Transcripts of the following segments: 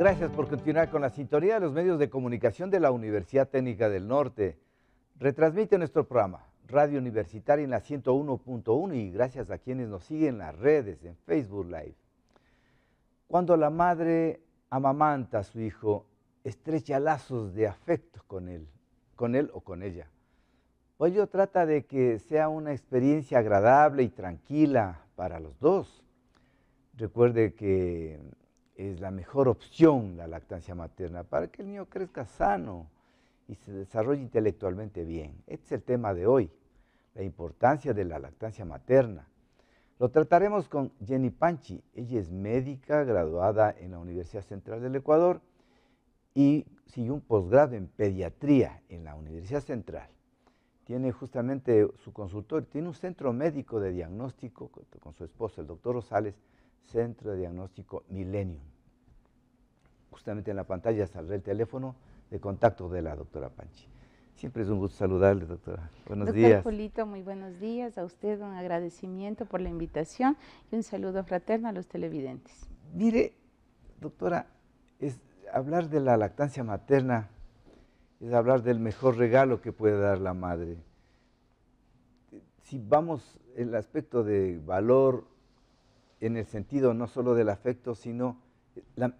Gracias por continuar con la sintonía de los medios de comunicación de la Universidad Técnica del Norte. Retransmite nuestro programa Radio Universitaria en la 101.1 y gracias a quienes nos siguen en las redes, en Facebook Live. Cuando la madre amamanta a su hijo, estrecha lazos de afecto con él, con él o con ella. Hoy yo trata de que sea una experiencia agradable y tranquila para los dos. Recuerde que es la mejor opción la lactancia materna para que el niño crezca sano y se desarrolle intelectualmente bien. Este es el tema de hoy, la importancia de la lactancia materna. Lo trataremos con Jenny Panchi. Ella es médica graduada en la Universidad Central del Ecuador y siguió un posgrado en pediatría en la Universidad Central. Tiene justamente su consultor, tiene un centro médico de diagnóstico con su esposa, el doctor Rosales, Centro de Diagnóstico Millennium. Justamente en la pantalla saldrá el teléfono de contacto de la doctora Panchi. Siempre es un gusto saludarle, doctora. Buenos días. días. Pulito, muy buenos días. A usted un agradecimiento por la invitación y un saludo fraterno a los televidentes. Mire, doctora, es, hablar de la lactancia materna es hablar del mejor regalo que puede dar la madre. Si vamos el aspecto de valor en el sentido no solo del afecto, sino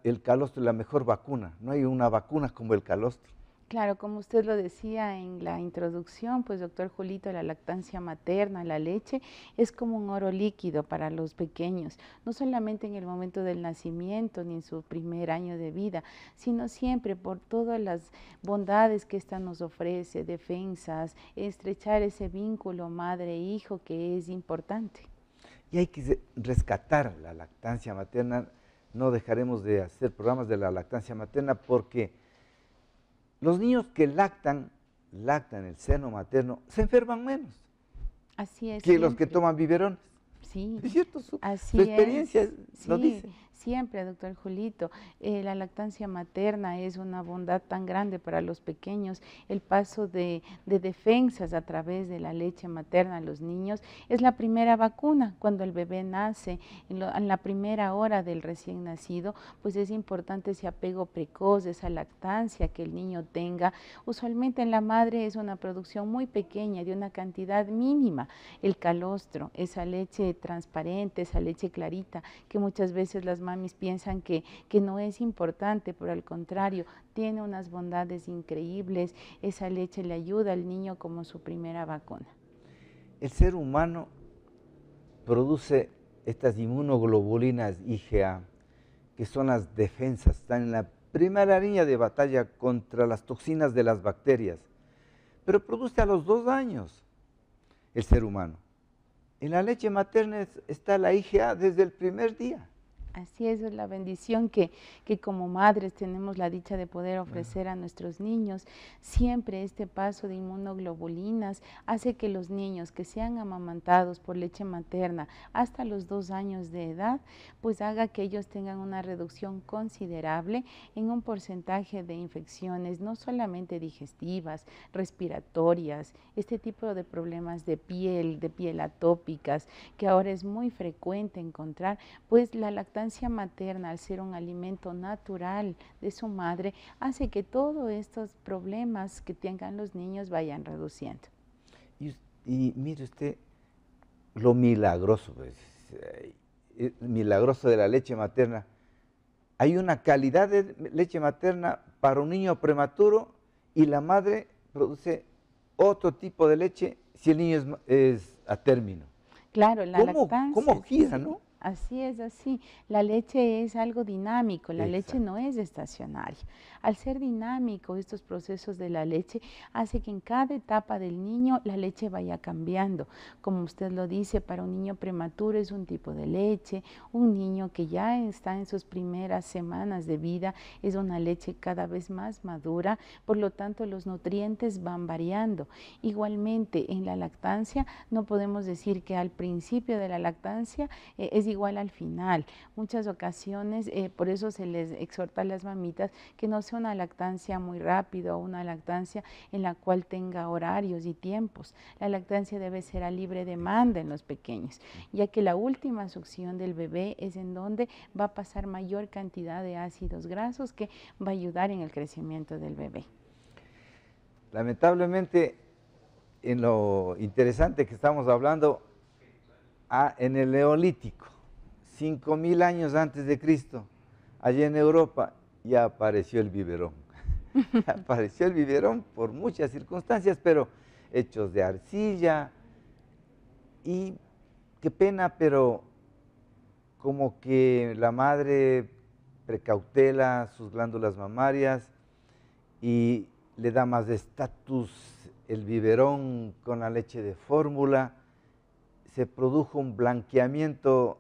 el calostro es la mejor vacuna. No hay una vacuna como el calostro. Claro, como usted lo decía en la introducción, pues doctor Julito, la lactancia materna, la leche, es como un oro líquido para los pequeños, no solamente en el momento del nacimiento ni en su primer año de vida, sino siempre por todas las bondades que esta nos ofrece, defensas, estrechar ese vínculo madre-hijo que es importante. Y hay que rescatar la lactancia materna. No dejaremos de hacer programas de la lactancia materna porque los niños que lactan, lactan el seno materno, se enferman menos. Así es. Que los que toman biberones. Sí. ¿Es cierto? Su, experiencia lo dice siempre, doctor Julito. Eh, la lactancia materna es una bondad tan grande para los pequeños. El paso de, defensas a través de la leche materna a los niños es la primera vacuna cuando el bebé nace. En, la primera hora del recién nacido, pues es importante ese apego precoz, esa lactancia que el niño tenga. Usualmente en la madre es una producción muy pequeña, de una cantidad mínima. El calostro, esa leche transparente, esa leche clarita, que muchas veces las madres mamis piensan que, no es importante, por el contrario, tiene unas bondades increíbles, esa leche le ayuda al niño como su primera vacuna. El ser humano produce estas inmunoglobulinas IgA, que son las defensas, están en la primera línea de batalla contra las toxinas de las bacterias, pero produce a los dos años el ser humano. En la leche materna está la IgA desde el primer día. Así es, es la bendición que, como madres tenemos la dicha de poder ofrecer a nuestros niños. Siempre este paso de inmunoglobulinas hace que los niños que sean amamantados por leche materna hasta los dos años de edad, pues haga que ellos tengan una reducción considerable en un porcentaje de infecciones, no solamente digestivas, respiratorias, este tipo de problemas de piel, de piel atópicas, que ahora es muy frecuente encontrar, pues la lactancia lactancia materna, al ser un alimento natural de su madre, hace que todos estos problemas que tengan los niños vayan reduciendo. Y, mire usted lo milagroso, pues, eh, eh, milagroso de la leche materna. Hay una calidad de leche materna para un niño prematuro y la madre produce otro tipo de leche si el niño es, a término. Claro, la ¿Cómo, lactancia. ¿Cómo gira, no? Así es, así. La leche es algo dinámico, la leche no es estacionaria. Al ser dinámico, estos procesos de la leche hace que en cada etapa del niño la leche vaya cambiando. Como usted lo dice, para un niño prematuro es un tipo de leche, un niño que ya está en sus primeras semanas de vida es una leche cada vez más madura, por lo tanto los nutrientes van variando. Igualmente, en la lactancia no podemos decir que al principio de la lactancia eh, es es igual al final. Muchas ocasiones, eh, por eso se les exhorta a las mamitas que no sea una lactancia muy rápida o una lactancia en la cual tenga horarios y tiempos. La lactancia debe ser a libre demanda en los pequeños, ya que la última succión del bebé es en donde va a pasar mayor cantidad de ácidos grasos que va a ayudar en el crecimiento del bebé. Lamentablemente, en lo interesante que estamos hablando, ah, en el neolítico cinco mil años antes de Cristo, allí en Europa, ya apareció el biberón. apareció el biberón por muchas circunstancias, pero hechos de arcilla. Y qué pena, pero como que la madre precautela sus glándulas mamarias y le da más estatus el biberón con la leche de fórmula, se produjo un blanqueamiento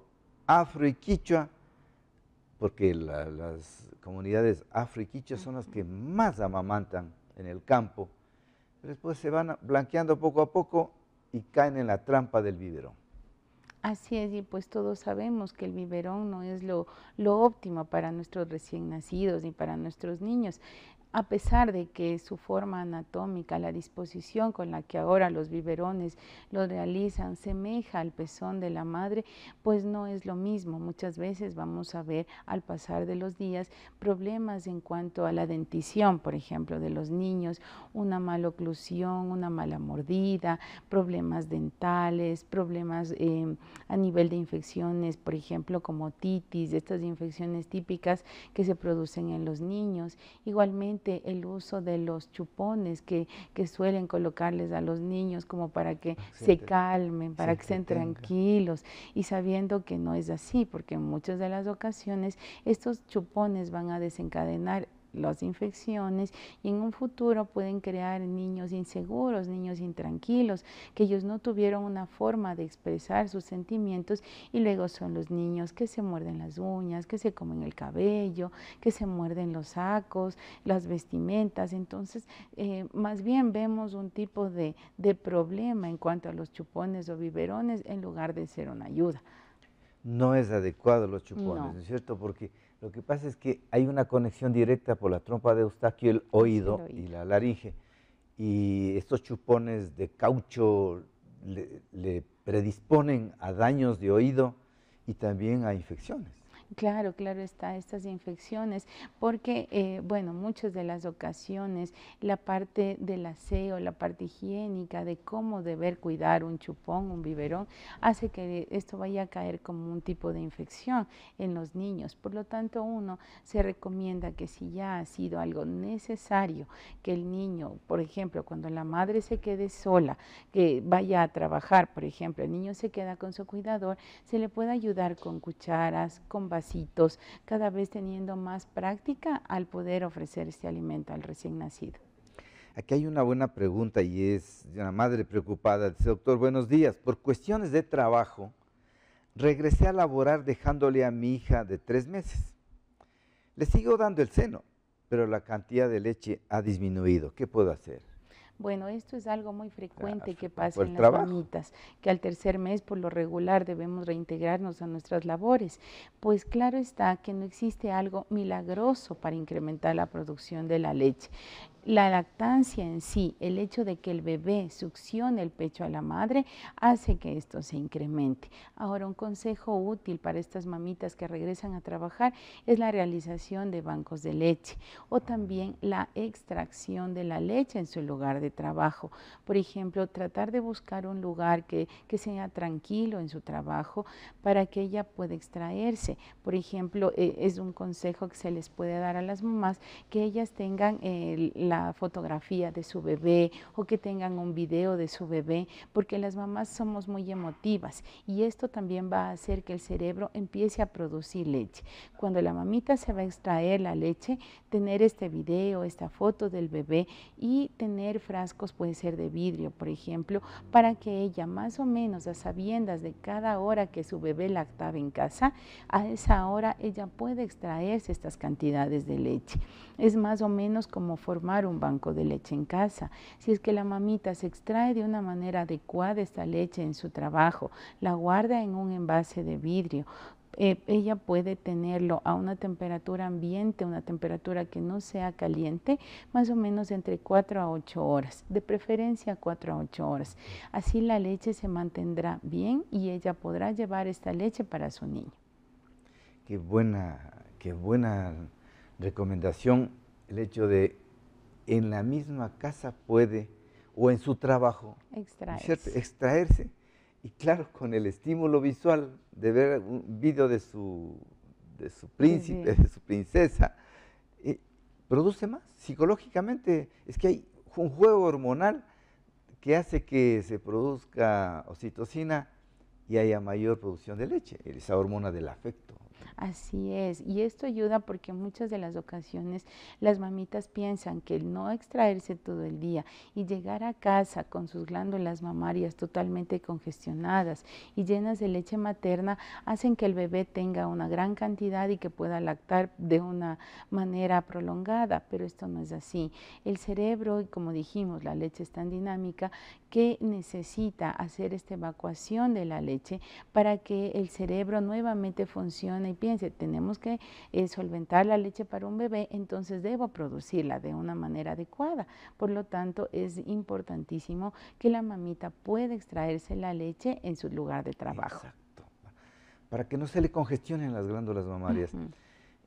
afro y quichua, porque las comunidades afro y quichua son las que más amamantan en el campo, después se van blanqueando poco a poco y caen en la trampa del biberón. Así es, y pues todos sabemos que el biberón no es lo, lo, óptimo para nuestros recién nacidos ni para nuestros niños a pesar de que su forma anatómica, la disposición con la que ahora los biberones lo realizan, semeja al pezón de la madre, pues no es lo mismo. Muchas veces vamos a ver al pasar de los días problemas en cuanto a la dentición, por ejemplo, de los niños, una mala oclusión, una mala mordida, problemas dentales, problemas em, a nivel de infecciones, por ejemplo, como titis, estas infecciones típicas que se producen en los niños. Igualmente, el uso de los chupones que, suelen colocarles a los niños como para que ah, se, calmen, para que estén tranquilos y sabiendo que no es así, porque en muchas de las ocasiones estos chupones van a desencadenar las infecciones y en un futuro pueden crear niños inseguros, niños intranquilos, que ellos no tuvieron una forma de expresar sus sentimientos y luego son los niños que se muerden las uñas, que se comen el cabello, que se muerden los sacos, las vestimentas. Entonces, eh, más bien vemos un tipo de, de problema en cuanto a los chupones o biberones en lugar de ser una ayuda. No es adecuado los chupones, ¿no es cierto? Porque lo que pasa es que hay una conexión directa por la trompa de Eustaquio, el ah, oído, y la laringe. Y estos chupones de caucho le predisponen a daños de oído y también a infecciones. Claro, claro está, estas infecciones, porque, eh, bueno, muchas de las ocasiones la parte del aseo, la parte higiénica, de cómo deber cuidar un chupón, un biberón, hace que esto vaya a caer como un tipo de infección en los niños. Por lo tanto, uno se recomienda que si ya ha sido algo necesario que el niño, por ejemplo, cuando la madre se quede sola, que vaya a trabajar, por ejemplo, el niño se queda con su cuidador, se le puede ayudar con cucharas, con cada vez teniendo más práctica al poder ofrecer este alimento al recién nacido. Aquí hay una buena pregunta y es de una madre preocupada. Dice, doctor, buenos días. Por cuestiones de trabajo, regresé a laborar dejándole a mi hija de tres meses. Le sigo dando el seno, pero la cantidad de leche ha disminuido. ¿Qué puedo hacer? Bueno, esto es algo muy frecuente ah, que pasa en las mamitas, que al tercer mes por lo regular debemos reintegrarnos a nuestras labores. Pues claro está que no existe algo milagroso para incrementar la producción de la leche la lactancia en sí, el hecho de que el bebé succione el pecho a la madre, hace que esto se incremente. Ahora, un consejo útil para estas mamitas que regresan a trabajar es la realización de bancos de leche o también la extracción de la leche en su lugar de trabajo. Por ejemplo, tratar de buscar un lugar que, sea tranquilo en su trabajo para que ella pueda extraerse. Por ejemplo, eh, es un consejo que se les puede dar a las mamás que ellas tengan el la fotografía de su bebé o que tengan un video de su bebé, porque las mamás somos muy emotivas y esto también va a hacer que el cerebro empiece a producir leche. Cuando la mamita se va a extraer la leche, tener este video, esta foto del bebé y tener frascos, puede ser de vidrio, por ejemplo, para que ella más o menos a sabiendas de cada hora que su bebé lactaba en casa, a esa hora ella puede extraerse estas cantidades de leche. Es más o menos como formar un banco de leche en casa. Si es que la mamita se extrae de una manera adecuada esta leche en su trabajo, la guarda en un envase de vidrio, eh, ella puede tenerlo a una temperatura ambiente, una temperatura que no sea caliente, más o menos entre 4 a 8 horas, de preferencia 4 a 8 horas. Así la leche se mantendrá bien y ella podrá llevar esta leche para su niño. Qué buena, qué buena recomendación el hecho de en la misma casa puede, o en su trabajo, extraerse. Y claro, con el estímulo visual de ver un video de su, de su príncipe, de su princesa, eh, produce más psicológicamente. Es que hay un juego hormonal que hace que se produzca oxitocina y haya mayor producción de leche, esa hormona del afecto. Así es, y esto ayuda porque muchas de las ocasiones las mamitas piensan que el no extraerse todo el día y llegar a casa con sus glándulas mamarias totalmente congestionadas y llenas de leche materna hacen que el bebé tenga una gran cantidad y que pueda lactar de una manera prolongada, pero esto no es así. El cerebro, y como dijimos, la leche es tan dinámica que necesita hacer esta evacuación de la leche para que el cerebro nuevamente funcione y piense, tenemos que eh, solventar la leche para un bebé, entonces debo producirla de una manera adecuada. Por lo tanto, es importantísimo que la mamita pueda extraerse la leche en su lugar de trabajo. Exacto. Para que no se le congestionen las glándulas mamarias.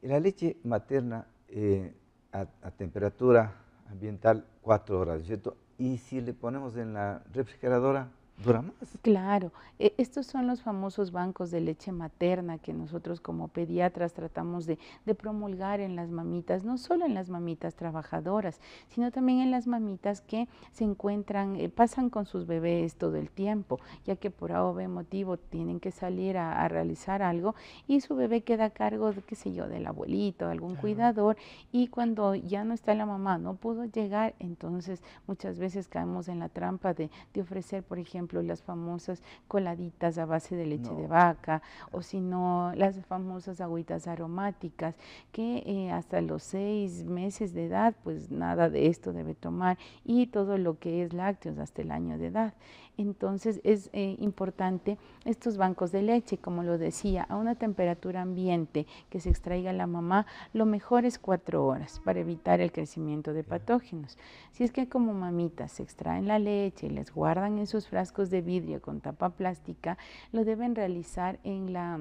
La leche materna eh, a, temperatura ambiental cuatro horas, ¿cierto? Y si le ponemos en la refrigeradora dura Claro, e, estos son los famosos bancos de leche materna que nosotros como pediatras tratamos de, promulgar en las mamitas, no solo en las mamitas trabajadoras, sino también en las mamitas que se encuentran, eh, pasan con sus bebés todo el tiempo, ya que por A o motivo tienen que salir a, realizar algo y su bebé queda a cargo, de, qué sé yo, del abuelito, algún cuidador y cuando ya no está la mamá, no pudo llegar, entonces muchas veces caemos en la trampa de ofrecer, por ejemplo, ejemplo, las famosas coladitas a base de leche de vaca, o si no, las famosas agüitas aromáticas, que eh, hasta los seis meses de edad, pues nada de esto debe tomar, y todo lo que es lácteos hasta el año de edad. Entonces es eh, importante estos bancos de leche, como lo decía, a una temperatura ambiente que se extraiga la mamá, lo mejor es cuatro horas para evitar el crecimiento de patógenos. Si es que como mamitas se extraen la leche y les guardan en sus frascos de vidrio con tapa plástica, lo deben realizar en la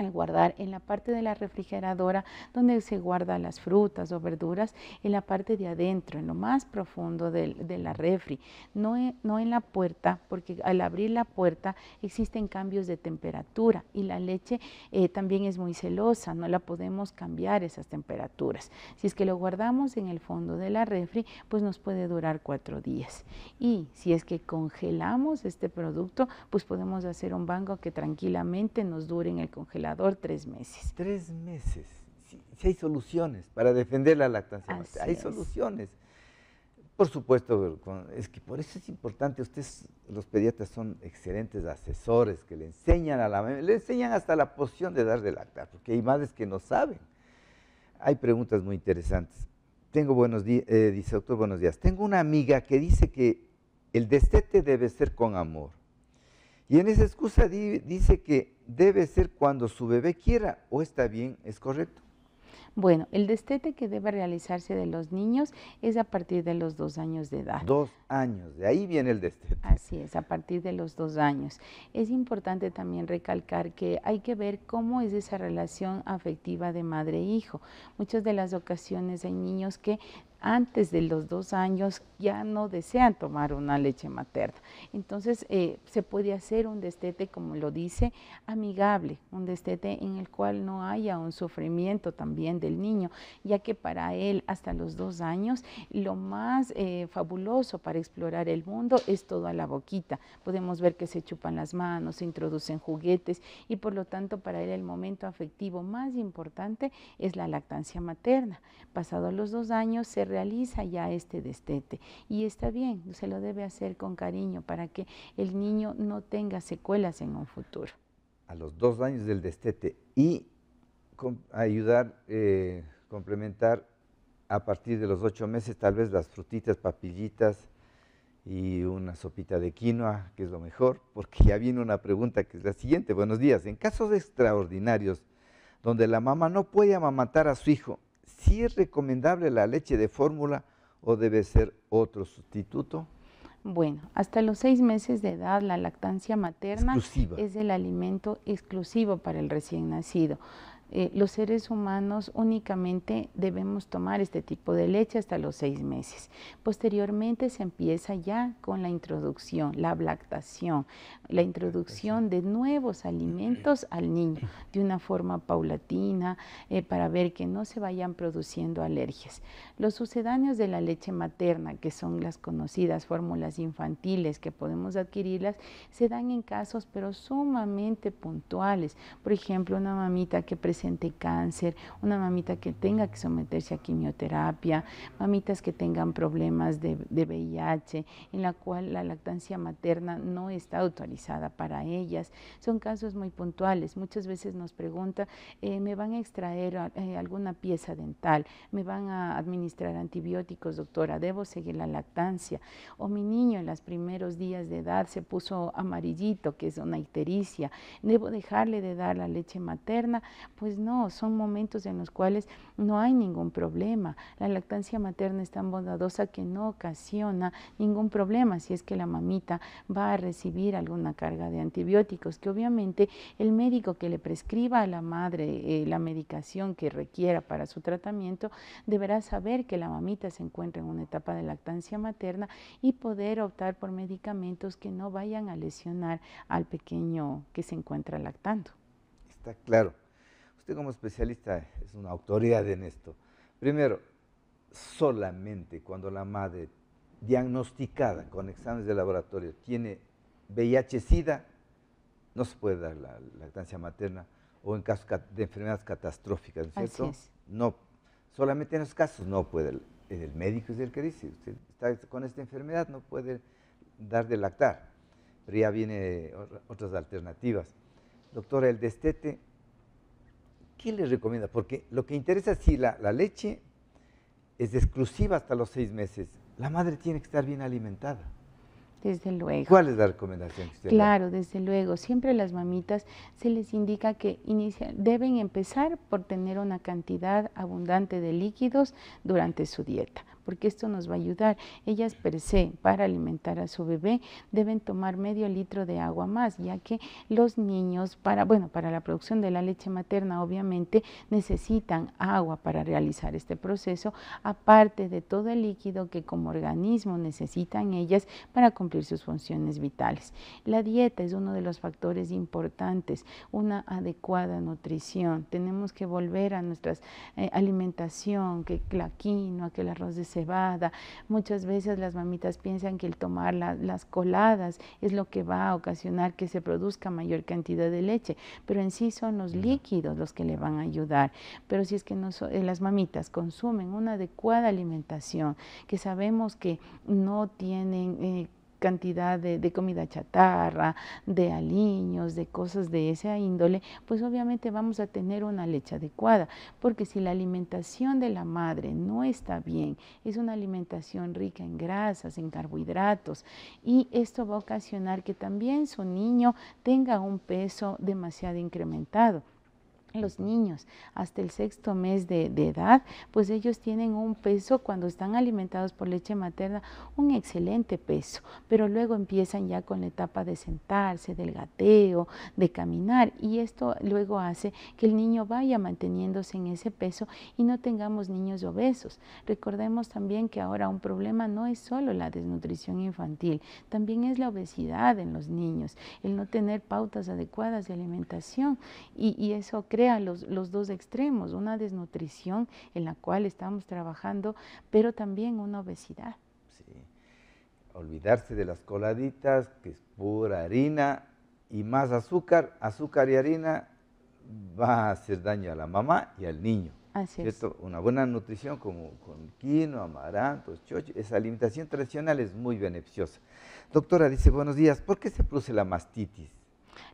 al guardar en la parte de la refrigeradora donde se guardan las frutas o verduras, en la parte de adentro, en lo más profundo de, la refri, no e, no en la puerta, porque al abrir la puerta existen cambios de temperatura y la leche eh, también es muy celosa, no la podemos cambiar esas temperaturas. Si es que lo guardamos en el fondo de la refri, pues nos puede durar cuatro días. Y si es que congelamos este producto, pues podemos hacer un banco que tranquilamente nos dure en el congelador tres meses. Tres meses. si hay soluciones para defender la lactancia. hay soluciones. Por supuesto, es que por eso es importante, ustedes, los pediatras, son excelentes asesores que le enseñan a la le enseñan hasta la poción de dar de lactar, porque hay madres que no saben. Hay preguntas muy interesantes. Tengo buenos días, eh, dice doctor, buenos días. Tengo una amiga que dice que el destete debe ser con amor. Y en esa excusa dice que debe ser cuando su bebé quiera o está bien, es correcto. Bueno, el destete que debe realizarse de los niños es a partir de los dos años de edad. Dos años, de ahí viene el destete. Así es, a partir de los dos años. Es importante también recalcar que hay que ver cómo es esa relación afectiva de madre-hijo. E Muchas de las ocasiones hay niños que antes de los dos años ya no desean tomar una leche materna. Entonces eh, se puede hacer un destete, como lo dice, amigable, un destete en el cual no haya un sufrimiento también del niño, ya que para él hasta los dos años lo más eh, fabuloso para explorar el mundo es todo a la boquita. Podemos ver que se chupan las manos, se introducen juguetes y por lo tanto para él el momento afectivo más importante es la lactancia materna. Pasados los dos años se realiza ya este destete y está bien, se lo debe hacer con cariño para que el niño no tenga secuelas en un futuro. A los dos años del destete y ayudar, eh, complementar a partir de los ocho meses, tal vez las frutitas, papillitas y una sopita de quinoa, que es lo mejor, porque ya viene una pregunta que es la siguiente. Buenos días. En casos extraordinarios, donde la mamá no puede amamantar a su hijo, si es recomendable la leche de fórmula o debe ser otro sustituto? Bueno, hasta los seis meses de edad la lactancia materna es el alimento exclusivo para el recién nacido. Eh, los seres humanos únicamente debemos tomar este tipo de leche hasta los seis meses. Posteriormente se empieza ya con la introducción, la lactación, la introducción de nuevos alimentos al niño de una forma paulatina eh, para ver que no se vayan produciendo alergias. Los sucedáneos de la leche materna, que son las conocidas fórmulas infantiles que podemos adquirirlas, se dan en casos pero sumamente puntuales. Por ejemplo, una mamita que presenta cáncer, una mamita que tenga que someterse a quimioterapia, mamitas que tengan problemas de, VIH, en la cual la lactancia materna no está autorizada para ellas. Son casos muy puntuales. Muchas veces nos pregunta, eh, ¿me van a extraer eh, alguna pieza dental? ¿Me van a administrar antibióticos, doctora? ¿Debo seguir la lactancia? O mi niño en los primeros días de edad se puso amarillito, que es una ictericia. ¿Debo dejarle de dar la leche materna? Pues pues no, son momentos en los cuales no hay ningún problema. La lactancia materna es tan bondadosa que no ocasiona ningún problema si es que la mamita va a recibir alguna carga de antibióticos, que obviamente el médico que le prescriba a la madre eh, la medicación que requiera para su tratamiento deberá saber que la mamita se encuentra en una etapa de lactancia materna y poder optar por medicamentos que no vayan a lesionar al pequeño que se encuentra lactando. Está claro. Usted como especialista es una autoridad en esto. Primero, solamente cuando la madre diagnosticada con exámenes de laboratorio tiene VIH-Sida, no se puede dar la lactancia materna o en caso de enfermedades catastróficas, ¿no cierto? No, solamente en los casos no puede, el médico es el que dice, usted está con esta enfermedad, no puede dar de lactar, pero ya vienen otras alternativas. Doctora, el destete ¿qué les recomienda? Porque lo que interesa si la, la leche es exclusiva hasta los seis meses, la madre tiene que estar bien alimentada. Desde luego. ¿Cuál es la recomendación que usted Claro, desde luego. Siempre las mamitas se les indica que deben empezar por tener una cantidad abundante de líquidos durante su dieta porque esto nos va a ayudar. Ellas per se, para alimentar a su bebé, deben tomar medio litro de agua más, ya que los niños, para, bueno, para la producción de la leche materna, obviamente, necesitan agua para realizar este proceso, aparte de todo el líquido que como organismo necesitan ellas para cumplir sus funciones vitales. La dieta es uno de los factores importantes, una adecuada nutrición. Tenemos que volver a nuestra eh, alimentación, que la quinoa, que el arroz de cebada. Muchas veces las mamitas piensan que el tomar las coladas es lo que va a ocasionar que se produzca mayor cantidad de leche, pero en sí son los líquidos los que le van a ayudar. Pero si es que eh, las mamitas consumen una adecuada alimentación, que sabemos que no tienen... Eh, cantidad de, de, comida chatarra, de aliños, de cosas de esa índole, pues obviamente vamos a tener una leche adecuada, porque si la alimentación de la madre no está bien, es una alimentación rica en grasas, en carbohidratos, y esto va a ocasionar que también su niño tenga un peso demasiado incrementado. Los niños hasta el sexto mes de, edad, pues ellos tienen un peso cuando están alimentados por leche materna, un excelente peso, pero luego empiezan ya con la etapa de sentarse, del gateo, de caminar, y esto luego hace que el niño vaya manteniéndose en ese peso y no tengamos niños obesos. Recordemos también que ahora un problema no es solo la desnutrición infantil, también es la obesidad en los niños, el no tener pautas adecuadas de alimentación, y, y eso crea los, dos extremos, una desnutrición en la cual estamos trabajando, pero también una obesidad. Sí. Olvidarse de las coladitas, que es pura harina y más azúcar, azúcar y harina va a hacer daño a la mamá y al niño. Así Es. Una buena nutrición como con quino, amaranto, chocho, esa alimentación tradicional es muy beneficiosa. Doctora dice, buenos días, ¿por qué se produce la mastitis?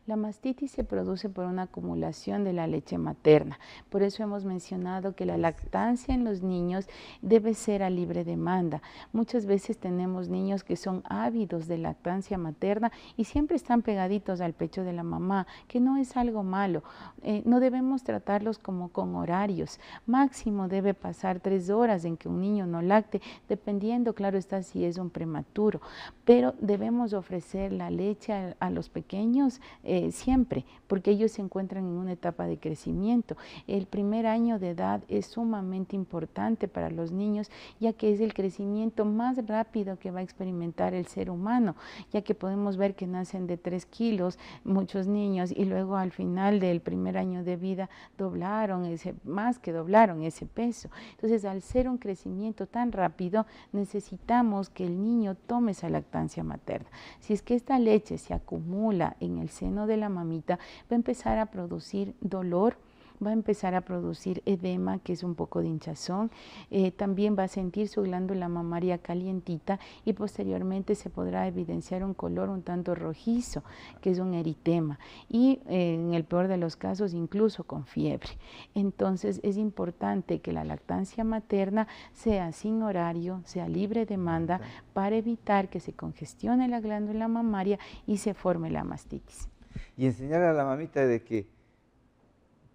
La mastitis se produce por una acumulación de la leche materna. Por eso hemos mencionado que la lactancia en los niños debe ser a libre demanda. Muchas veces tenemos niños que son ávidos de lactancia materna y siempre están pegaditos al pecho de la mamá, que no es algo malo. Eh, no debemos tratarlos como con horarios. Máximo debe pasar tres horas en que un niño no lacte, dependiendo, claro está, si es un prematuro. Pero debemos ofrecer la leche a los pequeños eh, siempre, porque ellos se encuentran en una etapa de crecimiento. El primer año de edad es sumamente importante para los niños, ya que es el crecimiento más rápido que va a experimentar el ser humano, ya que podemos ver que nacen de 3 kilos muchos niños y luego al final del primer año de vida doblaron ese, más que doblaron ese peso. Entonces, al ser un crecimiento tan rápido, necesitamos que el niño tome esa lactancia materna. Si es que esta leche se acumula en el humano, de la mamita, va a empezar a producir dolor va a empezar a producir edema, que es un poco de hinchazón. Eh, también va a sentir su glándula mamaria calientita y posteriormente se podrá evidenciar un color un tanto rojizo, que es un eritema. Y eh, en el peor de los casos, incluso con fiebre. Entonces es importante que la lactancia materna sea sin horario, sea libre demanda, para evitar que se congestione la glándula mamaria y se forme la mastitis y enseñarle a la mamita de que,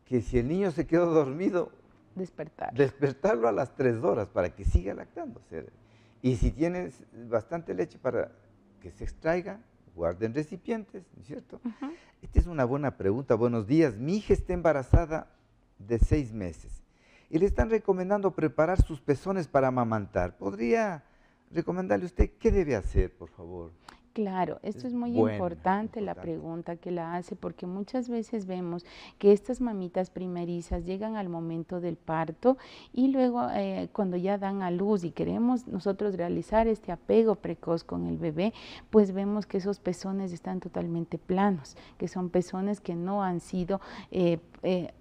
que si el niño se quedó dormido, Despertar. despertarlo a las tres horas para que siga lactando. Y si tienes bastante leche para que se extraiga, guarden recipientes, ¿no es cierto? Esta es una buena pregunta. Buenos días, mi hija está embarazada de seis meses y le están recomendando preparar sus pezones para amamantar. ¿Podría recomendarle usted qué debe hacer, por favor? Claro, esto es muy importante, la pregunta que la hace, porque muchas veces vemos que estas mamitas primerizas llegan al momento del parto y luego eh, cuando ya dan a luz y queremos nosotros realizar este apego precoz con el bebé, pues vemos que esos pezones están totalmente planos, que son pezones que no han sido eh, eh,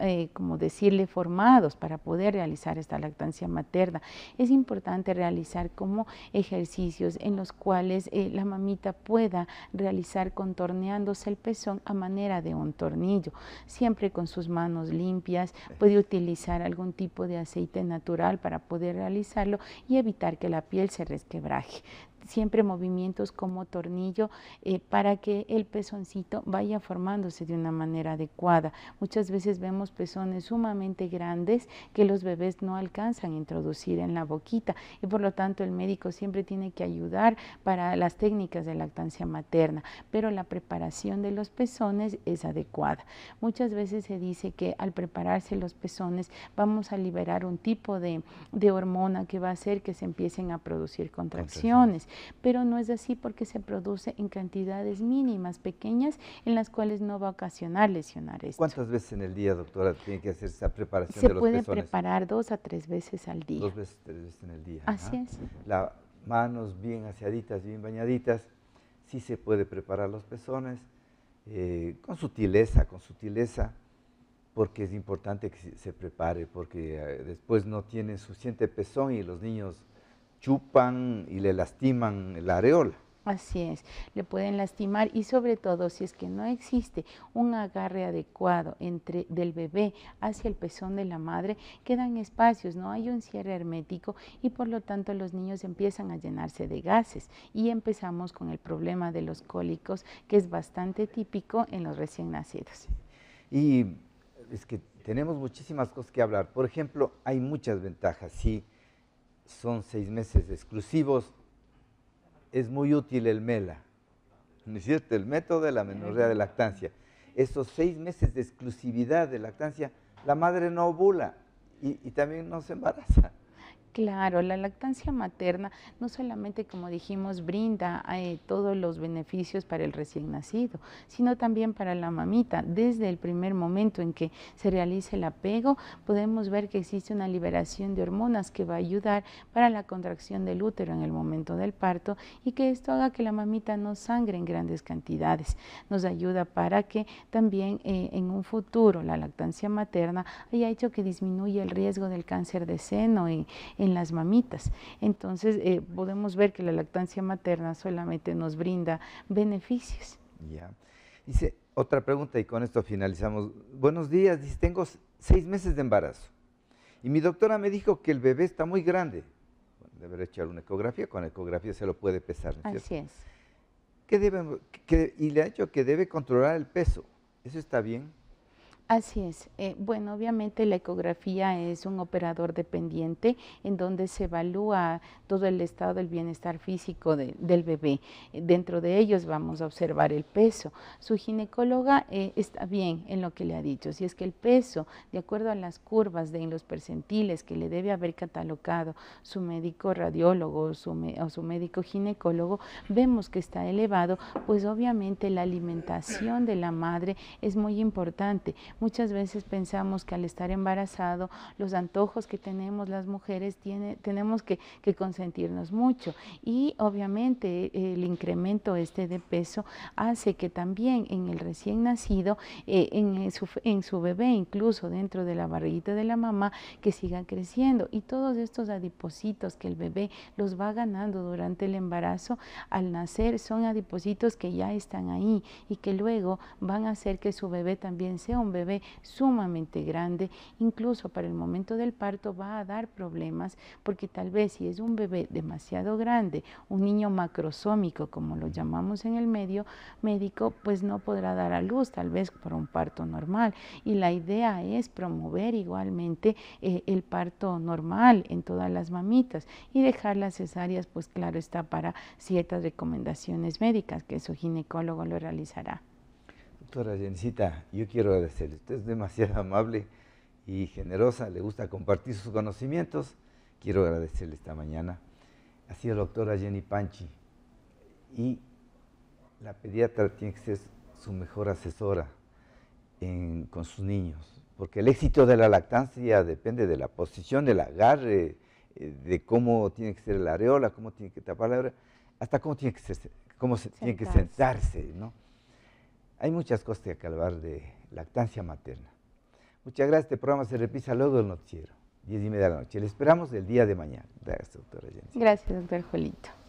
eh, como decirle, formados para poder realizar esta lactancia materna. Es importante realizar como ejercicios en los cuales eh, la mamita pueda realizar contorneándose el pezón a manera de un tornillo, siempre con sus manos limpias, puede utilizar algún tipo de aceite natural para poder realizarlo y evitar que la piel se resquebraje siempre movimientos como tornillo eh, para que el pezoncito vaya formándose de una manera adecuada. Muchas veces vemos pezones sumamente grandes que los bebés no alcanzan a introducir en la boquita y por lo tanto el médico siempre tiene que ayudar para las técnicas de lactancia materna, pero la preparación de los pezones es adecuada. Muchas veces se dice que al prepararse los pezones vamos a liberar un tipo de, de hormona que va a hacer que se empiecen a producir contracciones pero no es así porque se produce en cantidades mínimas, pequeñas, en las cuales no va a ocasionar lesionar esto. ¿Cuántas veces en el día, doctora, tiene que hacer esa preparación de los pezones? Se puede preparar dos a tres veces al día. Dos veces, tres veces en el día. Así es. Las manos bien aseaditas, bien bañaditas, sí se puede preparar los pezones, eh, con sutileza, con sutileza, porque es importante que se prepare, porque eh, después no tienen suficiente pezón y los niños chupan y le lastiman la areola. Así es, le pueden lastimar y sobre todo si es que no existe un agarre adecuado entre del bebé hacia el pezón de la madre, quedan espacios, no hay un cierre hermético y por lo tanto los niños empiezan a llenarse de gases y empezamos con el problema de los cólicos que es bastante típico en los recién nacidos. Y es que tenemos muchísimas cosas que hablar. Por ejemplo, hay muchas ventajas. ¿sí? son seis meses exclusivos. Es muy útil el MELA, ¿no es cierto? El método de la menorrea de lactancia. Esos seis meses de exclusividad de lactancia, la madre no ovula y, y también no se embaraza. Claro, la lactancia materna no solamente, como dijimos, brinda eh, todos los beneficios para el recién nacido, sino también para la mamita. Desde el primer momento en que se realice el apego, podemos ver que existe una liberación de hormonas que va a ayudar para la contracción del útero en el momento del parto y que esto haga que la mamita no sangre en grandes cantidades. Nos ayuda para que también eh, en un futuro la lactancia materna haya hecho que disminuya el riesgo del cáncer de seno y en las mamitas. Entonces eh, podemos ver que la lactancia materna solamente nos brinda beneficios. Ya. Dice, otra pregunta y con esto finalizamos. Buenos días, dice, tengo seis meses de embarazo y mi doctora me dijo que el bebé está muy grande. Bueno, deberé echar una ecografía, con ecografía se lo puede pesar. Así es. y le ha dicho que debe controlar el peso. ¿Eso está bien? Así es. Eh, bueno, obviamente la ecografía es un operador dependiente en donde se evalúa todo el estado del bienestar físico del bebé. Eh, dentro de ellos vamos a observar el peso. Su ginecóloga eh, está bien en lo que le ha dicho. Si es que el peso, de acuerdo a las curvas de en los percentiles que le debe haber catalogado su médico radiólogo su, o su médico ginecólogo, vemos que está elevado, pues obviamente la alimentación de la madre es muy importante Muchas veces pensamos que al estar embarazado, los antojos que tenemos las mujeres tiene, tenemos que, consentirnos mucho. Y obviamente eh, el incremento este de peso hace que también en el recién nacido, eh, en, su, en su bebé, incluso dentro de la barriguita de la mamá, que sigan creciendo. Y todos estos adipositos que el bebé los va ganando durante el embarazo, al nacer son adipositos que ya están ahí y que luego van a hacer que su bebé también sea un bebé sumamente grande, incluso para el momento del parto va a dar problemas porque tal vez si es un bebé demasiado grande, un niño macrosómico como lo llamamos en el medio médico, pues no podrá dar a luz tal vez por un parto normal y la idea es promover igualmente eh, el parto normal en todas las mamitas y dejar las cesáreas pues claro está para ciertas recomendaciones médicas que su ginecólogo lo realizará. Doctora Jencita, yo quiero agradecerle. Usted es demasiado amable y generosa, le gusta compartir sus conocimientos. Quiero agradecerle esta mañana. Ha sido doctora Jenny Panchi y la pediatra tiene que ser su mejor asesora con sus niños, porque el éxito de la lactancia depende de la posición, del agarre, eh, de cómo tiene que ser la areola, cómo tiene que tapar la areola, hasta cómo tiene que cómo tiene que sentarse, ¿no? Hay muchas cosas que acabar de lactancia materna. Muchas gracias. Este programa se repisa luego del noticiero, 10 y media de la noche. Le esperamos el día de mañana. Gracias, doctora Gracias, doctor Jolito.